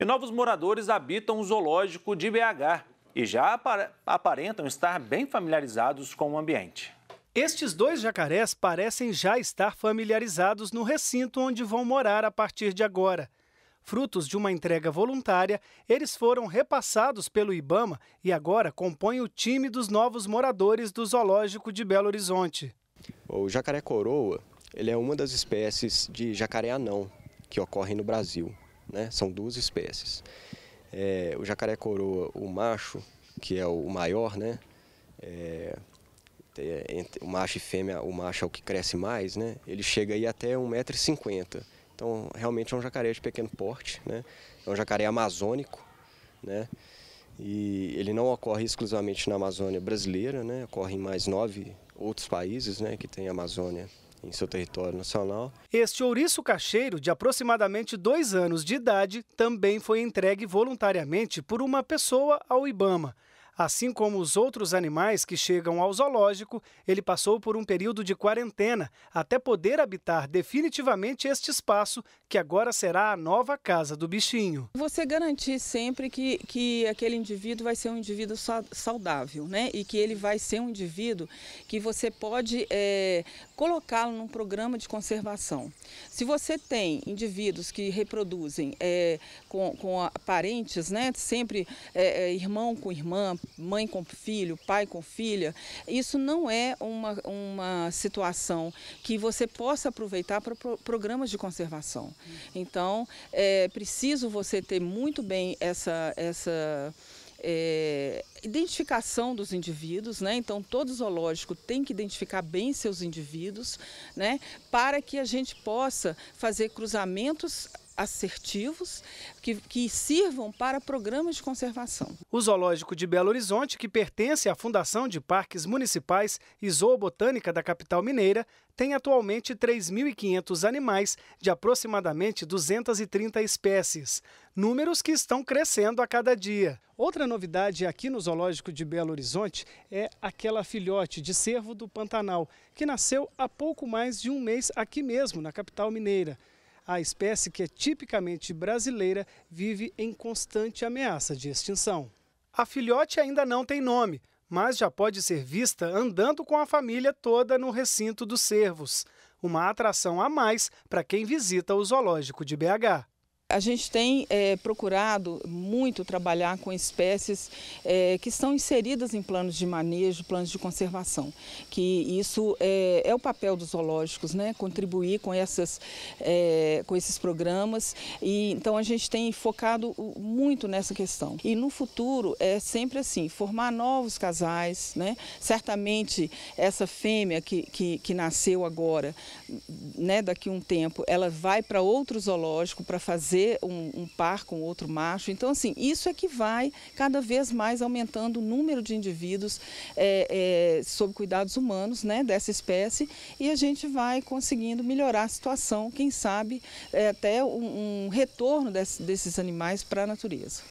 E novos moradores habitam o zoológico de BH e já aparentam estar bem familiarizados com o ambiente. Estes dois jacarés parecem já estar familiarizados no recinto onde vão morar a partir de agora. Frutos de uma entrega voluntária, eles foram repassados pelo Ibama e agora compõem o time dos novos moradores do Zoológico de Belo Horizonte. O jacaré-coroa ele é uma das espécies de jacaré anão que ocorrem no Brasil né? São duas espécies. É, o jacaré coroa, o macho, que é o maior, né? É, é, entre, o macho e fêmea, o macho é o que cresce mais, né? Ele chega aí até 1,50m. Então, realmente é um jacaré de pequeno porte, né? É um jacaré amazônico, né? E ele não ocorre exclusivamente na Amazônia brasileira, né? Ocorre em mais nove outros países, né? Que tem a Amazônia em seu território nacional. Este ouriço cacheiro, de aproximadamente dois anos de idade, também foi entregue voluntariamente por uma pessoa ao Ibama. Assim como os outros animais que chegam ao zoológico, ele passou por um período de quarentena até poder habitar definitivamente este espaço, que agora será a nova casa do bichinho. Você garantir sempre que, que aquele indivíduo vai ser um indivíduo saudável, né? E que ele vai ser um indivíduo que você pode é, colocá-lo num programa de conservação. Se você tem indivíduos que reproduzem é, com, com parentes, né? Sempre é, é irmão com irmã, mãe com filho, pai com filha, isso não é uma, uma situação que você possa aproveitar para pro, programas de conservação. Então, é preciso você ter muito bem essa. essa é, identificação dos indivíduos, né? Então todo zoológico tem que identificar bem seus indivíduos, né? Para que a gente possa fazer cruzamentos assertivos que, que sirvam para programas de conservação. O Zoológico de Belo Horizonte, que pertence à Fundação de Parques Municipais e Zoobotânica da capital mineira, tem atualmente 3.500 animais de aproximadamente 230 espécies, números que estão crescendo a cada dia. Outra novidade aqui no Zoológico de Belo Horizonte é aquela filhote de cervo do Pantanal, que nasceu há pouco mais de um mês aqui mesmo, na capital mineira a espécie que é tipicamente brasileira vive em constante ameaça de extinção. A filhote ainda não tem nome, mas já pode ser vista andando com a família toda no recinto dos cervos. Uma atração a mais para quem visita o zoológico de BH. A gente tem é, procurado muito trabalhar com espécies é, que estão inseridas em planos de manejo, planos de conservação, que isso é, é o papel dos zoológicos, né? contribuir com, essas, com esses programas. E, então a gente tem focado muito nessa questão. E no futuro é sempre assim, formar novos casais, né? certamente essa fêmea que, que, que nasceu agora, né, daqui a um tempo, ela vai para outro zoológico para fazer um, um, par com outro macho. Então, assim, isso é que vai cada vez mais aumentando o número de indivíduos é, é, sob cuidados humanos né, dessa espécie e a gente vai conseguindo melhorar a situação, quem sabe é, até um, um retorno desse, desses animais para a natureza.